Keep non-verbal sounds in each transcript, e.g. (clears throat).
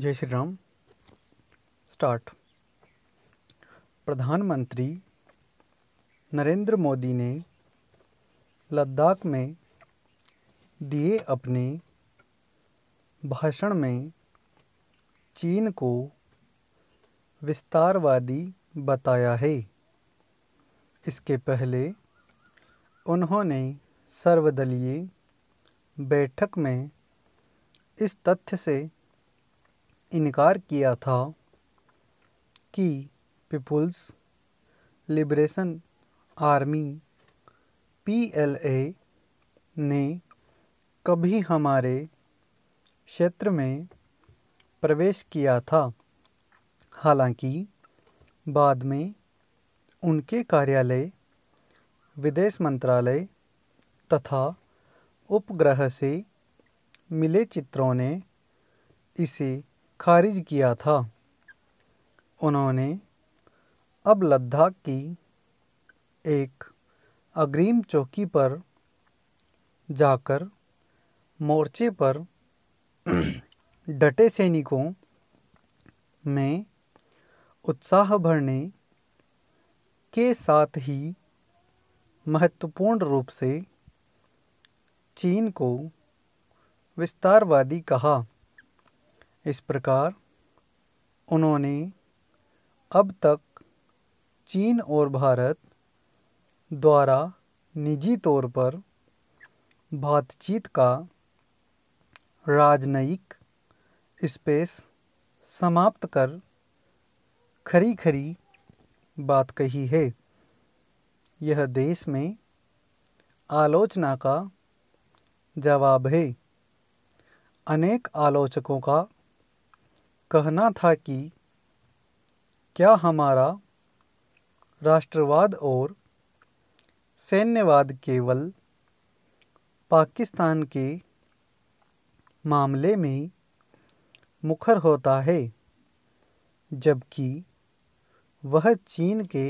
जय श्री राम स्टार्ट प्रधानमंत्री नरेंद्र मोदी ने लद्दाख में दिए अपने भाषण में चीन को विस्तारवादी बताया है इसके पहले उन्होंने सर्वदलीय बैठक में इस तथ्य से इनकार किया था कि पीपुल्स लिबरेशन आर्मी पीएलए ने कभी हमारे क्षेत्र में प्रवेश किया था हालांकि बाद में उनके कार्यालय विदेश मंत्रालय तथा उपग्रह से मिले चित्रों ने इसे खारिज किया था उन्होंने अब लद्दाख की एक अग्रिम चौकी पर जाकर मोर्चे पर (clears throat) डटे सैनिकों में उत्साह भरने के साथ ही महत्वपूर्ण रूप से चीन को विस्तारवादी कहा इस प्रकार उन्होंने अब तक चीन और भारत द्वारा निजी तौर पर बातचीत का राजनयिक स्पेस समाप्त कर खरी खरी बात कही है यह देश में आलोचना का जवाब है अनेक आलोचकों का कहना था कि क्या हमारा राष्ट्रवाद और सैन्यवाद केवल पाकिस्तान के मामले में मुखर होता है जबकि वह चीन के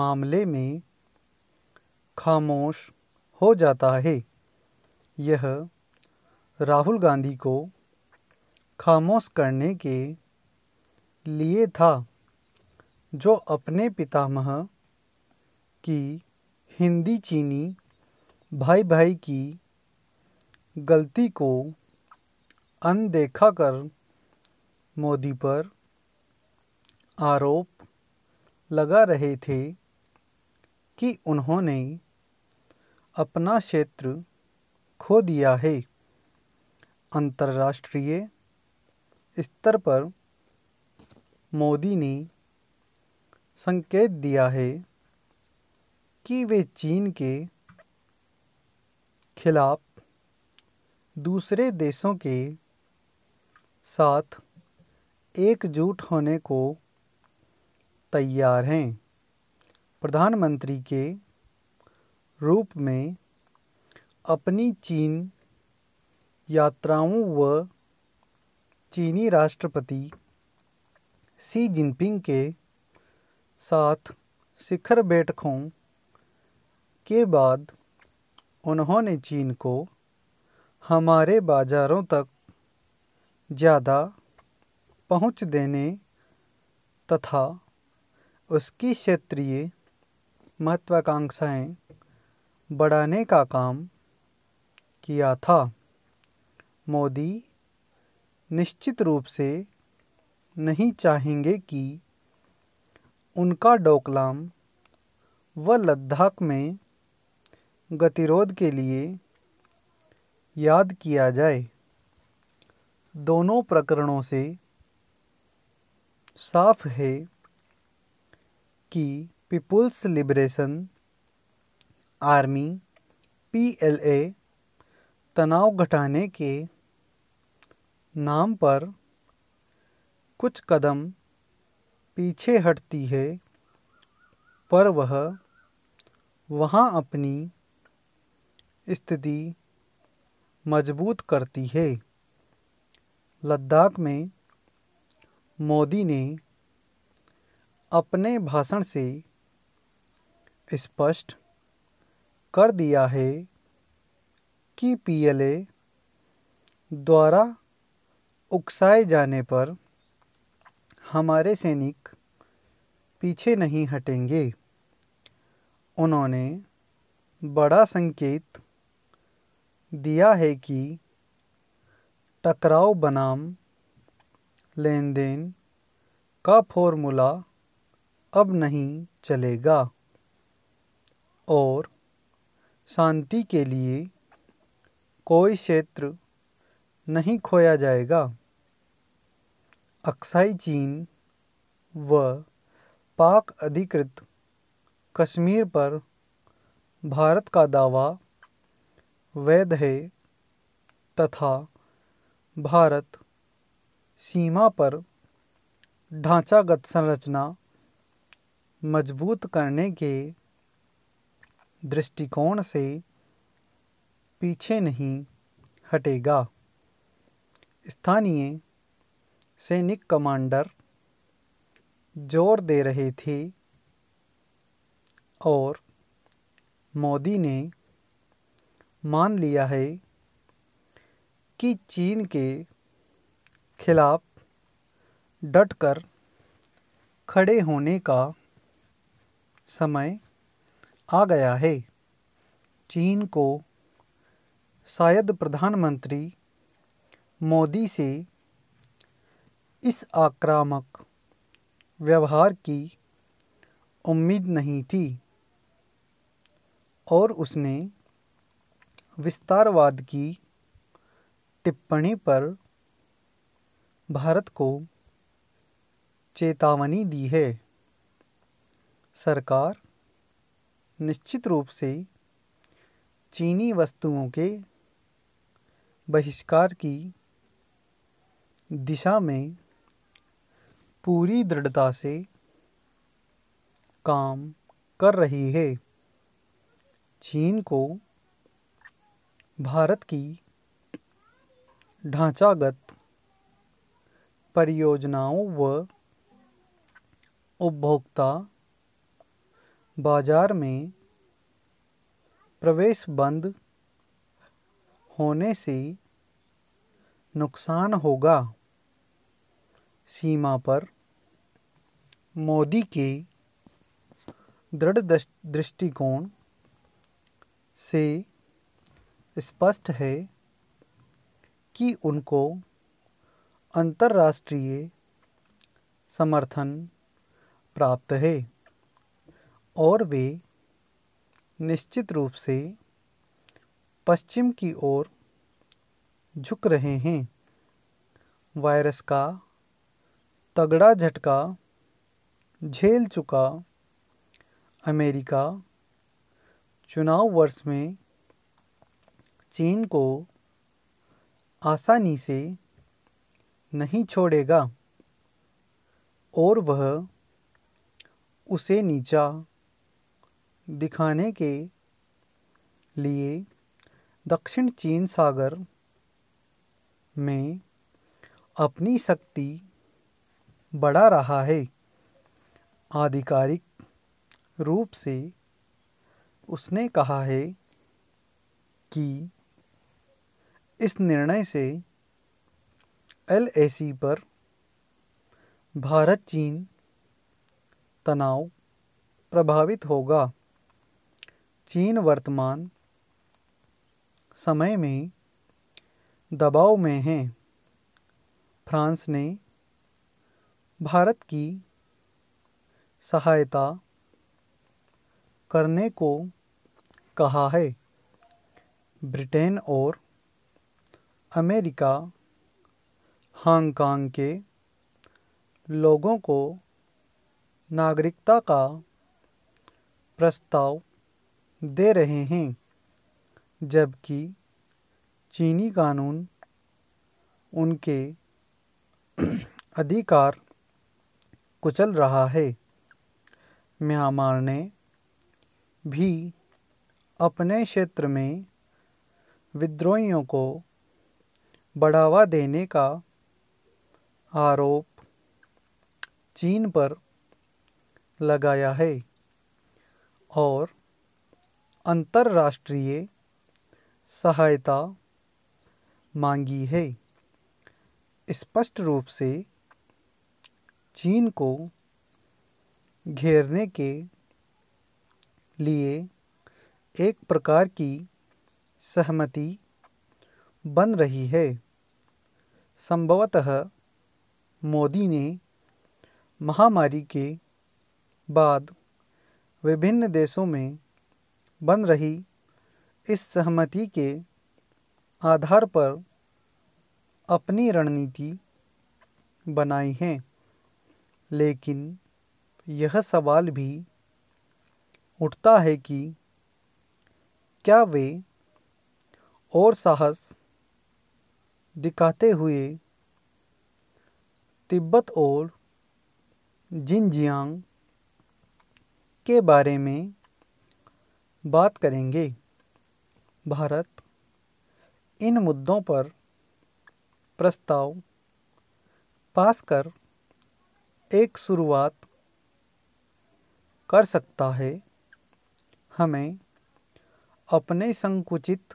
मामले में खामोश हो जाता है यह राहुल गांधी को खामोश करने के लिए था जो अपने पितामह की हिंदी चीनी भाई भाई की गलती को अनदेखा कर मोदी पर आरोप लगा रहे थे कि उन्होंने अपना क्षेत्र खो दिया है अंतर्राष्ट्रीय स्तर पर मोदी ने संकेत दिया है कि वे चीन के खिलाफ दूसरे देशों के साथ एकजुट होने को तैयार हैं प्रधानमंत्री के रूप में अपनी चीन यात्राओं व चीनी राष्ट्रपति शी जिनपिंग के साथ शिखर बैठकों के बाद उन्होंने चीन को हमारे बाज़ारों तक ज़्यादा पहुंच देने तथा उसकी क्षेत्रीय महत्वाकांक्षाएं बढ़ाने का काम किया था मोदी निश्चित रूप से नहीं चाहेंगे कि उनका डोकलाम व लद्दाख में गतिरोध के लिए याद किया जाए दोनों प्रकरणों से साफ है कि पीपुल्स लिबरेशन आर्मी पीएलए तनाव घटाने के नाम पर कुछ कदम पीछे हटती है पर वह वहाँ अपनी स्थिति मजबूत करती है लद्दाख में मोदी ने अपने भाषण से स्पष्ट कर दिया है कि पीएलए द्वारा उकसाए जाने पर हमारे सैनिक पीछे नहीं हटेंगे उन्होंने बड़ा संकेत दिया है कि टकराव बनाम लेन देन का फॉर्मूला अब नहीं चलेगा और शांति के लिए कोई क्षेत्र नहीं खोया जाएगा अक्साई चीन व पाक अधिकृत कश्मीर पर भारत का दावा वैध है तथा भारत सीमा पर ढांचागत संरचना मजबूत करने के दृष्टिकोण से पीछे नहीं हटेगा स्थानीय सैनिक कमांडर जोर दे रहे थे और मोदी ने मान लिया है कि चीन के खिलाफ डटकर खड़े होने का समय आ गया है चीन को शायद प्रधानमंत्री मोदी से इस आक्रामक व्यवहार की उम्मीद नहीं थी और उसने विस्तारवाद की टिप्पणी पर भारत को चेतावनी दी है सरकार निश्चित रूप से चीनी वस्तुओं के बहिष्कार की दिशा में पूरी दृढ़ता से काम कर रही है चीन को भारत की ढांचागत परियोजनाओं व उपभोक्ता बाजार में प्रवेश बंद होने से नुकसान होगा सीमा पर मोदी के दृढ़ दृष्टिकोण से स्पष्ट है कि उनको अंतर्राष्ट्रीय समर्थन प्राप्त है और वे निश्चित रूप से पश्चिम की ओर झुक रहे हैं वायरस का तगड़ा झटका झेल चुका अमेरिका चुनाव वर्ष में चीन को आसानी से नहीं छोड़ेगा और वह उसे नीचा दिखाने के लिए दक्षिण चीन सागर में अपनी शक्ति बढ़ा रहा है आधिकारिक रूप से उसने कहा है कि इस निर्णय से एल ए सी पर भारत चीन तनाव प्रभावित होगा चीन वर्तमान समय में दबाव में है फ्रांस ने भारत की सहायता करने को कहा है ब्रिटेन और अमेरिका हांगकांग के लोगों को नागरिकता का प्रस्ताव दे रहे हैं जबकि चीनी कानून उनके (clears throat) अधिकार कुचल रहा है म्यांमार ने भी अपने क्षेत्र में विद्रोहियों को बढ़ावा देने का आरोप चीन पर लगाया है और अंतर्राष्ट्रीय सहायता मांगी है स्पष्ट रूप से चीन को घेरने के लिए एक प्रकार की सहमति बन रही है संभवतः मोदी ने महामारी के बाद विभिन्न देशों में बन रही इस सहमति के आधार पर अपनी रणनीति बनाई है लेकिन यह सवाल भी उठता है कि क्या वे और साहस दिखाते हुए तिब्बत और जिनजियांग के बारे में बात करेंगे भारत इन मुद्दों पर प्रस्ताव पास कर एक शुरुआत कर सकता है हमें अपने संकुचित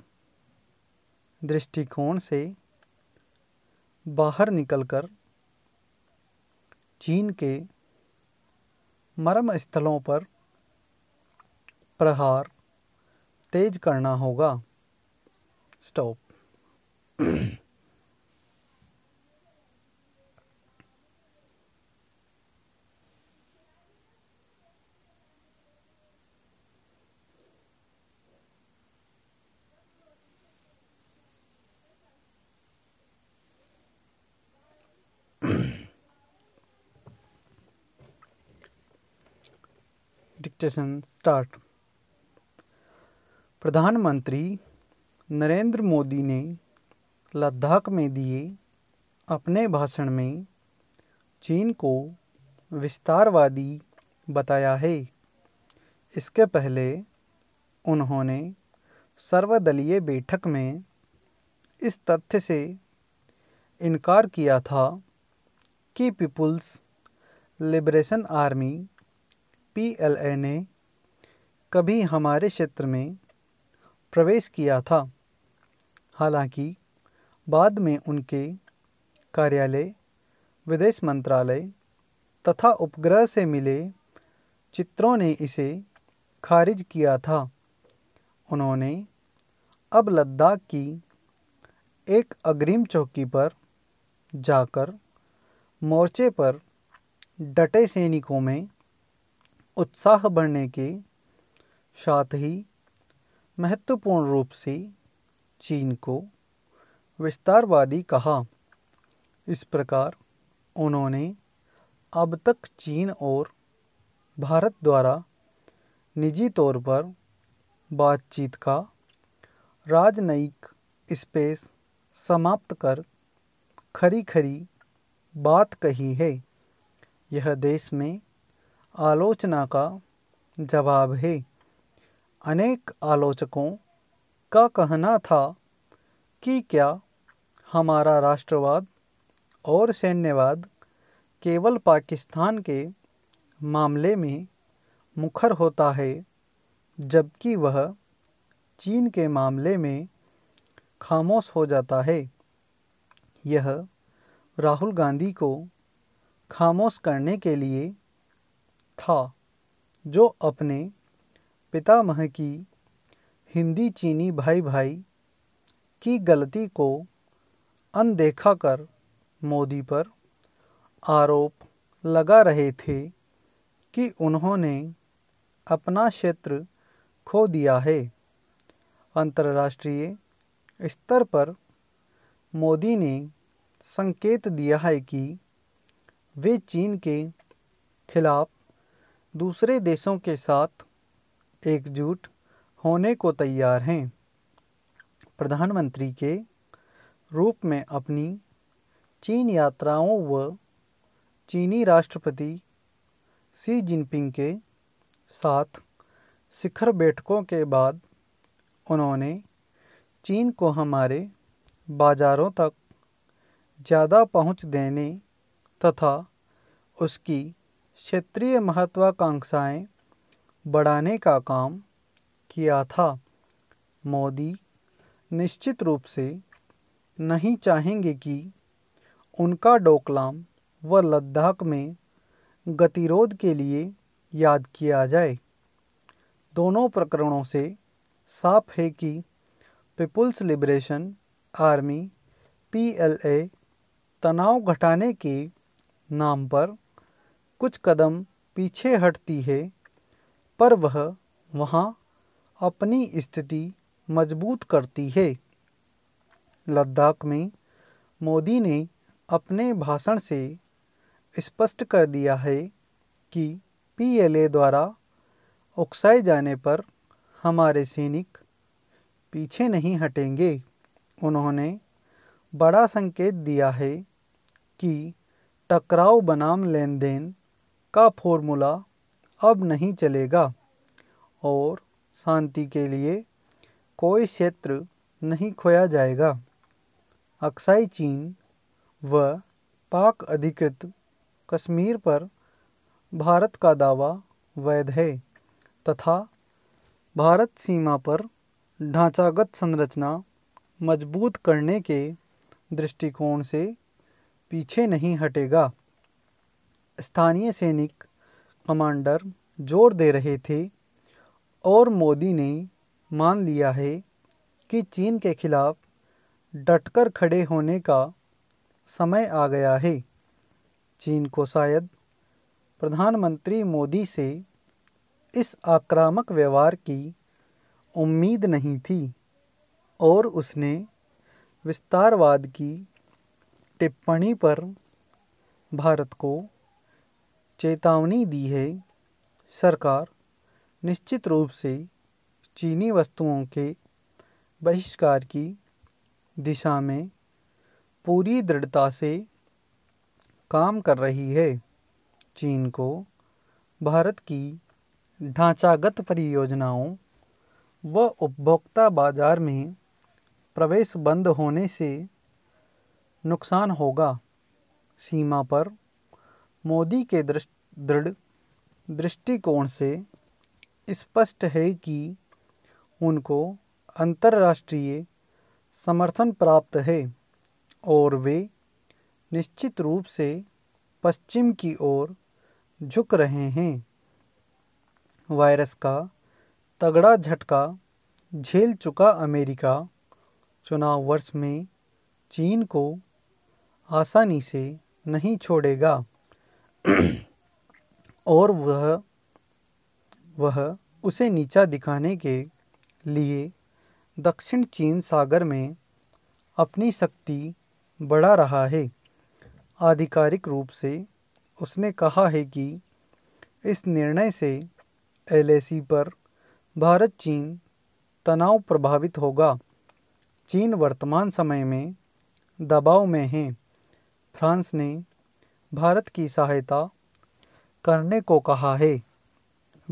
दृष्टिकोण से बाहर निकलकर चीन के मर्म स्थलों पर प्रहार तेज करना होगा स्टॉप स्टेशन स्टार्ट प्रधानमंत्री नरेंद्र मोदी ने लद्दाख में दिए अपने भाषण में चीन को विस्तारवादी बताया है इसके पहले उन्होंने सर्वदलीय बैठक में इस तथ्य से इनकार किया था कि People's Liberation Army P L A ने कभी हमारे क्षेत्र में प्रवेश किया था हालांकि बाद में उनके कार्यालय विदेश मंत्रालय तथा उपग्रह से मिले चित्रों ने इसे खारिज किया था उन्होंने अब लद्दाख की एक अग्रिम चौकी पर जाकर मोर्चे पर डटे सैनिकों में उत्साह बढ़ने के साथ ही महत्वपूर्ण रूप से चीन को विस्तारवादी कहा इस प्रकार उन्होंने अब तक चीन और भारत द्वारा निजी तौर पर बातचीत का राजनयिक स्पेस समाप्त कर खरी खरी बात कही है यह देश में आलोचना का जवाब है अनेक आलोचकों का कहना था कि क्या हमारा राष्ट्रवाद और सैन्यवाद केवल पाकिस्तान के मामले में मुखर होता है जबकि वह चीन के मामले में खामोश हो जाता है यह राहुल गांधी को खामोश करने के लिए था जो अपने पितामह की हिंदी चीनी भाई भाई की गलती को अनदेखा कर मोदी पर आरोप लगा रहे थे कि उन्होंने अपना क्षेत्र खो दिया है अंतर्राष्ट्रीय स्तर पर मोदी ने संकेत दिया है कि वे चीन के खिलाफ दूसरे देशों के साथ एकजुट होने को तैयार हैं प्रधानमंत्री के रूप में अपनी चीन यात्राओं व चीनी राष्ट्रपति सी जिनपिंग के साथ शिखर बैठकों के बाद उन्होंने चीन को हमारे बाज़ारों तक ज़्यादा पहुंच देने तथा उसकी क्षेत्रीय महत्वाकांक्षाएं बढ़ाने का काम किया था मोदी निश्चित रूप से नहीं चाहेंगे कि उनका डोकलाम व लद्दाख में गतिरोध के लिए याद किया जाए दोनों प्रकरणों से साफ है कि पीपुल्स लिबरेशन आर्मी पीएलए तनाव घटाने के नाम पर कुछ कदम पीछे हटती है पर वह वहाँ अपनी स्थिति मजबूत करती है लद्दाख में मोदी ने अपने भाषण से स्पष्ट कर दिया है कि पीएलए द्वारा उकसाए जाने पर हमारे सैनिक पीछे नहीं हटेंगे उन्होंने बड़ा संकेत दिया है कि टकराव बनाम लेन देन का फॉर्मूला अब नहीं चलेगा और शांति के लिए कोई क्षेत्र नहीं खोया जाएगा अक्साई चीन व पाक अधिकृत कश्मीर पर भारत का दावा वैध है तथा भारत सीमा पर ढांचागत संरचना मजबूत करने के दृष्टिकोण से पीछे नहीं हटेगा स्थानीय सैनिक कमांडर जोर दे रहे थे और मोदी ने मान लिया है कि चीन के खिलाफ डटकर खड़े होने का समय आ गया है चीन को शायद प्रधानमंत्री मोदी से इस आक्रामक व्यवहार की उम्मीद नहीं थी और उसने विस्तारवाद की टिप्पणी पर भारत को चेतावनी दी है सरकार निश्चित रूप से चीनी वस्तुओं के बहिष्कार की दिशा में पूरी दृढ़ता से काम कर रही है चीन को भारत की ढांचागत परियोजनाओं व उपभोक्ता बाजार में प्रवेश बंद होने से नुकसान होगा सीमा पर मोदी के दृढ़ दृष्टिकोण से स्पष्ट है कि उनको अंतर्राष्ट्रीय समर्थन प्राप्त है और वे निश्चित रूप से पश्चिम की ओर झुक रहे हैं वायरस का तगड़ा झटका झेल चुका अमेरिका चुनाव वर्ष में चीन को आसानी से नहीं छोड़ेगा और वह वह उसे नीचा दिखाने के लिए दक्षिण चीन सागर में अपनी शक्ति बढ़ा रहा है आधिकारिक रूप से उसने कहा है कि इस निर्णय से एल पर भारत चीन तनाव प्रभावित होगा चीन वर्तमान समय में दबाव में है फ्रांस ने भारत की सहायता करने को कहा है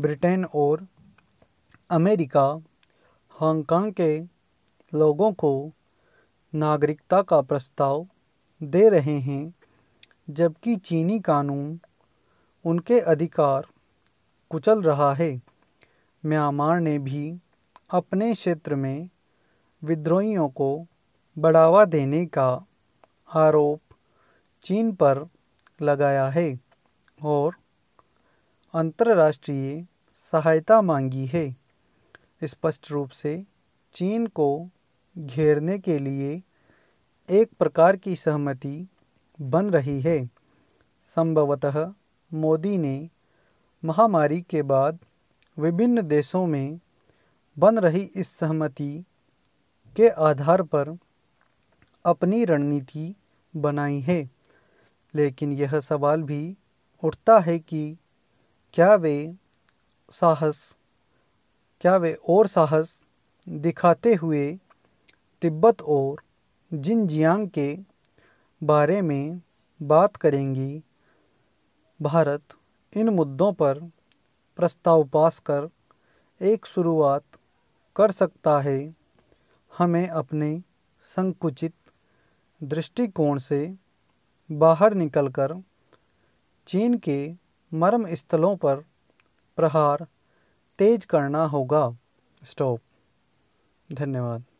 ब्रिटेन और अमेरिका हांगकांग के लोगों को नागरिकता का प्रस्ताव दे रहे हैं जबकि चीनी कानून उनके अधिकार कुचल रहा है म्यांमार ने भी अपने क्षेत्र में विद्रोहियों को बढ़ावा देने का आरोप चीन पर लगाया है और अंतर्राष्ट्रीय सहायता मांगी है स्पष्ट रूप से चीन को घेरने के लिए एक प्रकार की सहमति बन रही है संभवतः मोदी ने महामारी के बाद विभिन्न देशों में बन रही इस सहमति के आधार पर अपनी रणनीति बनाई है लेकिन यह सवाल भी उठता है कि क्या वे साहस क्या वे और साहस दिखाते हुए तिब्बत और जिन जियांग के बारे में बात करेंगी भारत इन मुद्दों पर प्रस्ताव पास कर एक शुरुआत कर सकता है हमें अपने संकुचित दृष्टिकोण से बाहर निकलकर चीन के मर्म स्थलों पर प्रहार तेज करना होगा स्टॉप धन्यवाद